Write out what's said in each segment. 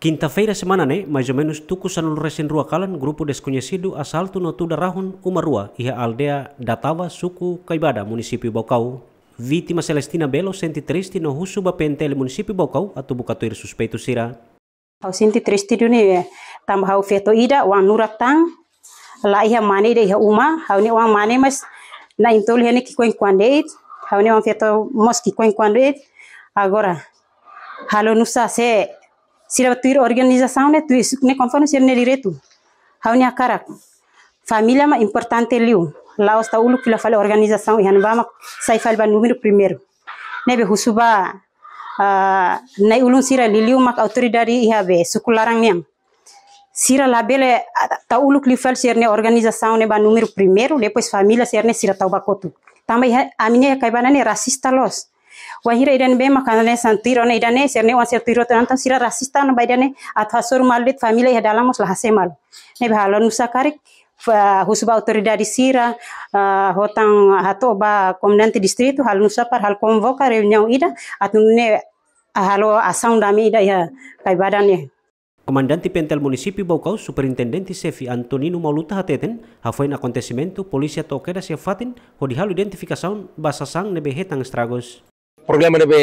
Quinta-feira semana né, mais ou menos tuku sanul recém rua kalan, grupo desconhecido asalto no tuda rahun uma rua aldea datawa suku suku Kaibada, município Bocau. Vítima Celestina Belo senti triste no russo bapentel município Bocau atau bukatuir suspeito sira. Hau senti triste do ne tam hau feto ida wang nuratang la iha mane de iha uma hau ne wang mane mas na intol hene ki kuen kwandeit hau ne wang feto mos ki kuen kwandeit agora halo nusa se sila tuir organização né, tu né, ne tuir ne conferência direito direto haunya karak família ma importante é liu laos ta ulu pula fala organização e ihan bama sai falba número primeiro nebe né, husuba uh, nai ulun sira liliu mak autoridade ihabe sukularang niam Sira labele ta ulu clifel serne organização ne ba número primeiro depois família serne sira taubakotu também a minha caibana ne racista los wahira idan be santiro ne idane wasir tiro tan tan sira rasista na baidane athasur malit familia ya dalam muslah hasemal ne nusa husba husuba di sira hotang hato ba komandante distrito hal nusapar hal konvoka reunião ida atune halo asang dami ida ya kai badane Comandante Pentel Município Baukau, Superintendente Sefi Antonino Mauluta Hateten, hafain acontecimento, polisi atau keda sefatin, ho dihalo identificação, basasang nebehetang estragos problema de be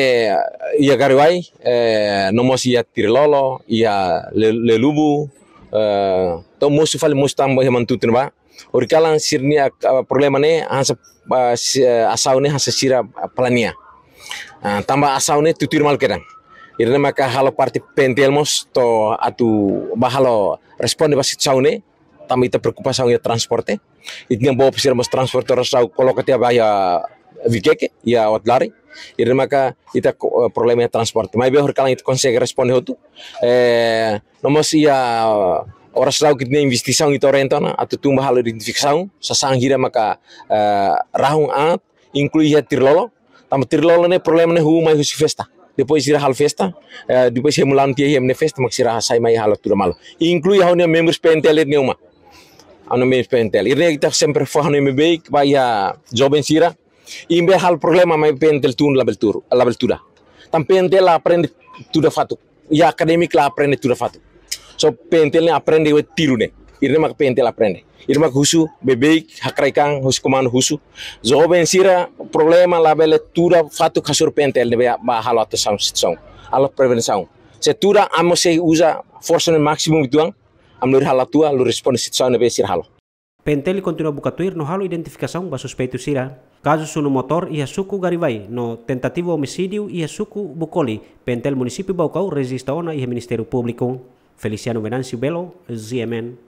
ia garuai eh, no mo si ati lolo ia le lubu to mo si fal mo si he mantu tin ba ori sirni problema ne hasa asau ne hasa sira palania tamba asau ne tutur mal kedang. irna maka halo parti pentel mos to atu bahalo responde pasi chau ne tamba ita preocupa sa ngia transporte itnya bo pisir mos transporte rasau kolokati ba ya vikeke ya lari ir maka ita problema de transporte. mai behor kalang ita consegue responde hotu eh não ia ora selalu kita investisaun ita orientona atau tumbuh hal identificação sasang hira maka eh rahung at inclui ia tirlolo. Tamo tirlolo ne problema ne mai husi festa. Depois ira hal festa, eh depois ia mulan tia ia festa mak sira sai mai hal tu inklui Inclui haunia members pentelet ne uma. anu members pentel. Irna kita sempre faham ne baik, vai a sira. Imbe hal problema mai pente tun la beltur la beltura. Tam pente la aprende da fatu. Ya akademik la aprende da fatu. So pente le aprende we tirune. Irne mak pente la aprende. Irne mak husu bebeik hakraikang hus kuman husu. Zo sira problema la bele da fatu kasur pente le ba hal atu sam song. Ala prevensaun Se tu da amose usa força no máximo bituang. Am lur halatua lur be sir halo. Pentel continua a Bucatuir no ralo identificação da suspeito Sira. Caso su no motor Yasuku Garibay, no tentativo homicídio Yasuku Bucoli. Pentel município Baucau resista ona e Ministério Público. Feliciano Venancio Belo, ZMN.